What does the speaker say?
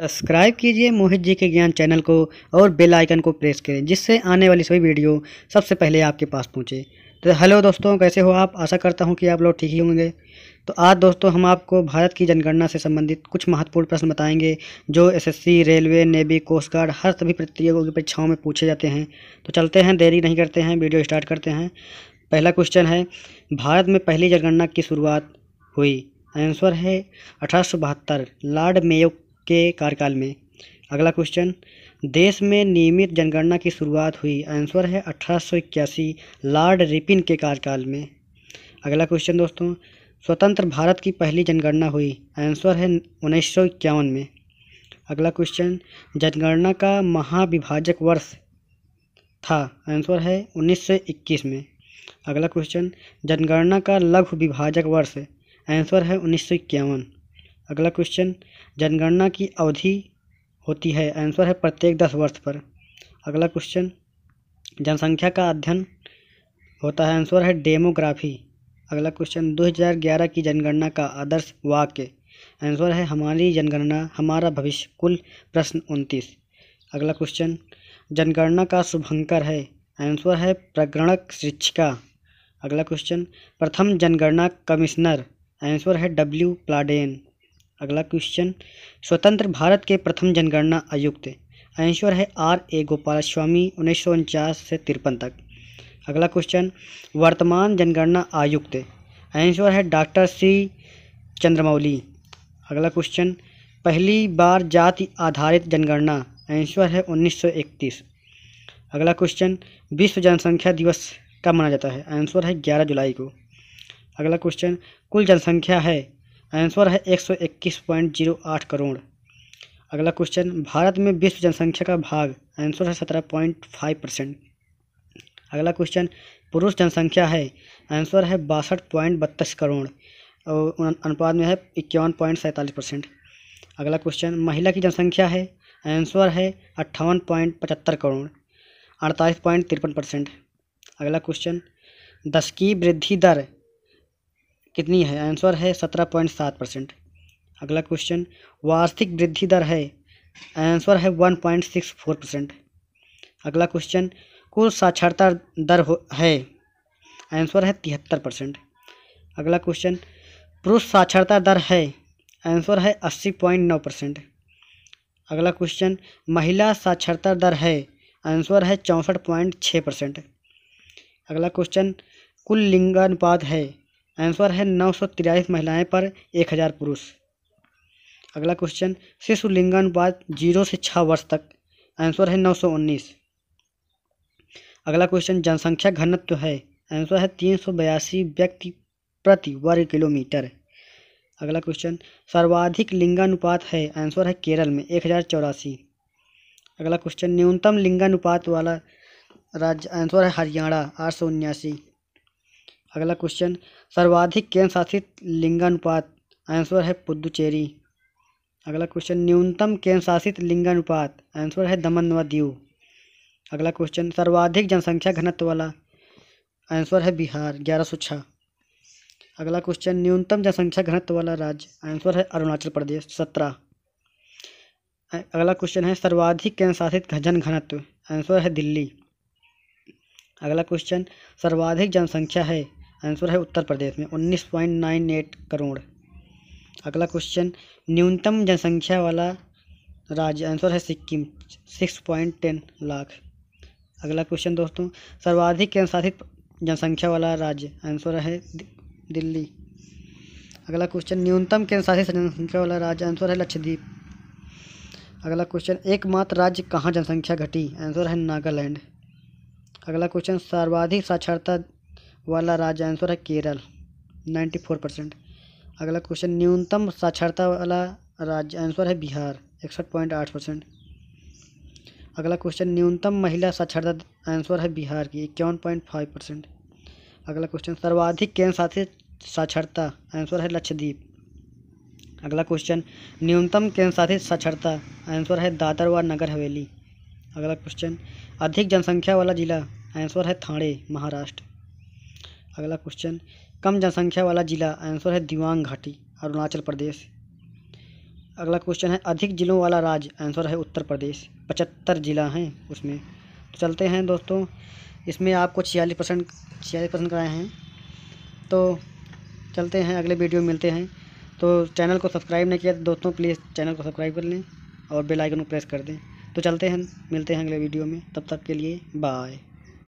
subscribe कीजिए मोहित जी के ज्ञान चैनल को और बेल आइकन को प्रेस करें जिससे आने वाली सभी वीडियो सबसे पहले आपके पास पहुंचे तो हेलो दोस्तों कैसे हो आप आशा करता हूं कि आप लोग ठीक ही होंगे तो आज दोस्तों हम आपको भारत की जनगणना से संबंधित कुछ महत्वपूर्ण प्रश्न बताएंगे जो SSC, railway navy coast guard हर सभी प्रतियोगियों की परीक्षाओं में पूछे जाते हैं तो चलते हैं देरी नहीं करते हैं वीडियो स्टार्ट करते हैं पहला क्वेश्चन है भारत में पहली जनगणना की शुरुआत हुई आंसर है अठारह लॉर्ड मेयो के कार्यकाल में अगला क्वेश्चन देश में नियमित जनगणना की शुरुआत हुई आंसर है अठारह लॉर्ड रिपिन के कार्यकाल में अगला क्वेश्चन दोस्तों स्वतंत्र भारत की पहली जनगणना हुई आंसर है उन्नीस में अगला क्वेश्चन जनगणना का महाविभाजक वर्ष था आंसर है 1921 में अगला क्वेश्चन जनगणना का लघु विभाजक वर्ष आंसर है उन्नीस अगला क्वेश्चन जनगणना की अवधि होती है आंसर है प्रत्येक दस वर्ष पर अगला क्वेश्चन जनसंख्या का अध्ययन होता है आंसर है डेमोग्राफी अगला क्वेश्चन 2011 की जनगणना का आदर्श वाक्य आंसर है हमारी जनगणना हमारा भविष्य कुल प्रश्न उनतीस अगला क्वेश्चन जनगणना का शुभंकर है आंसर है प्रगणक शिक्षिका अगला क्वेश्चन प्रथम जनगणना कमिश्नर आंसर है डब्ल्यू प्लाडेन अगला क्वेश्चन स्वतंत्र भारत के प्रथम जनगणना आयुक्त आंसर है आर ए गोपाल स्वामी उन्नीस सौ उनचास से तिरपन तक अगला क्वेश्चन वर्तमान जनगणना आयुक्त आंसर है डॉक्टर सी चंद्रमौली अगला क्वेश्चन पहली बार जाति आधारित जनगणना आंसर है 1931 अगला क्वेश्चन विश्व जनसंख्या दिवस कब मनाया जाता है आंसर है 11 जुलाई को अगला क्वेश्चन कुल जनसंख्या है आंसर है एक सौ इक्कीस पॉइंट जीरो आठ करोड़ अगला क्वेश्चन भारत में विश्व जनसंख्या का भाग आंसर है सत्रह पॉइंट फाइव परसेंट अगला क्वेश्चन पुरुष जनसंख्या है आंसर है बासठ पॉइंट बत्तीस करोड़ और अनुपात में है इक्यावन पॉइंट सैंतालीस परसेंट अगला क्वेश्चन महिला की जनसंख्या है आंसर है अट्ठावन पॉइंट पचहत्तर करोड़ अड़तालीस पॉइंट तिरपन परसेंट अगला क्वेश्चन दस की वृद्धि दर कितनी है आंसर है सत्रह पॉइंट सात परसेंट अगला क्वेश्चन वार्षिक वृद्धि दर है आंसर है one point six four percent अगला क्वेश्चन कुल साक्षरता दर है आंसर है तिहत्तर परसेंट अगला क्वेश्चन पुरुष साक्षरता दर है आंसर है अस्सी पॉइंट नौ परसेंट अगला क्वेश्चन महिला साक्षरता दर है आंसर है चौंसठ पॉइंट छः परसेंट अगला क्वेश्चन कुल लिंगानुपात है आंसर है नौ सौ तिरालीस महिलाएँ पर एक हज़ार पुरुष अगला क्वेश्चन शिशु लिंगानुपात जीरो से छः वर्ष तक आंसर है नौ सौ उन्नीस अगला क्वेश्चन जनसंख्या घनत्व है आंसर है तीन सौ बयासी व्यक्ति प्रति वर्ग किलोमीटर अगला क्वेश्चन सर्वाधिक लिंगानुपात है आंसर है केरल में एक हज़ार चौरासी अगला क्वेश्चन न्यूनतम लिंगानुपात वाला राज्य आंसर है हरियाणा आठ सौ उन्यासी अगला क्वेश्चन सर्वाधिक केंद्र शासित लिंगानुपात आंसर है पुदुचेरी अगला क्वेश्चन न्यूनतम केंद्र शासित लिंगानुपात आंसर है दमन व दीव अगला क्वेश्चन सर्वाधिक जनसंख्या घनत्व वाला आंसर है बिहार ग्यारह सौ छः अगला क्वेश्चन न्यूनतम जनसंख्या घनत्व वाला राज्य आंसर है अरुणाचल प्रदेश सत्रह अगला क्वेश्चन है सर्वाधिक केंद्र शासित जन घनत्व आंसर है दिल्ली अगला क्वेश्चन सर्वाधिक जनसंख्या है आंसर है उत्तर प्रदेश में उन्नीस पॉइंट नाइन एट करोड़ अगला क्वेश्चन न्यूनतम जनसंख्या वाला राज्य आंसर है Sikkim six point ten lakh अगला क्वेश्चन दोस्तों सर्वाधिक केंद्रशासित जनसंख्या वाला राज्य आंसर है दिल्ली अगला क्वेश्चन न्यूनतम केंद्रशासित जनसंख्या वाला राज्य आंसर है लक्षद्वीप अगला क्वेश्चन एकमात्र राज्य कहाँ जनसंख्या घटी आंसर है नागालैंड अगला क्वेश्चन सर्वाधिक साक्षरता वाला राज्य आंसर है केरल नाइन्टी फोर परसेंट अगला क्वेश्चन न्यूनतम साक्षरता वाला राज्य आंसर है बिहार इकसठ पॉइंट आठ परसेंट अगला क्वेश्चन न्यूनतम महिला साक्षरता आंसर है बिहार की इक्यावन पॉइंट फाइव परसेंट अगला क्वेश्चन सर्वाधिक केंद्र शासित साक्षरता आंसर है लक्षद्वीप अगला क्वेश्चन न्यूनतम केंद्र शासित साक्षरता आंसर है दादर व नगर हवेली अगला क्वेश्चन अधिक जनसंख्या वाला जिला आंसर है थाणे महाराष्ट्र अगला क्वेश्चन कम जनसंख्या वाला ज़िला आंसर है दीवांग घाटी अरुणाचल प्रदेश अगला क्वेश्चन है अधिक ज़िलों वाला राज्य आंसर है उत्तर प्रदेश पचहत्तर ज़िला हैं उसमें तो चलते हैं दोस्तों इसमें आपको छियालीस परसेंट छियालीस परसेंट कराए हैं तो चलते हैं अगले वीडियो मिलते हैं तो चैनल को सब्सक्राइब नहीं किया तो दोस्तों प्लीज़ चैनल को सब्सक्राइब कर लें और बेलाइकन को प्रेस कर दें तो चलते हैं मिलते हैं अगले वीडियो में तब तक के लिए बाय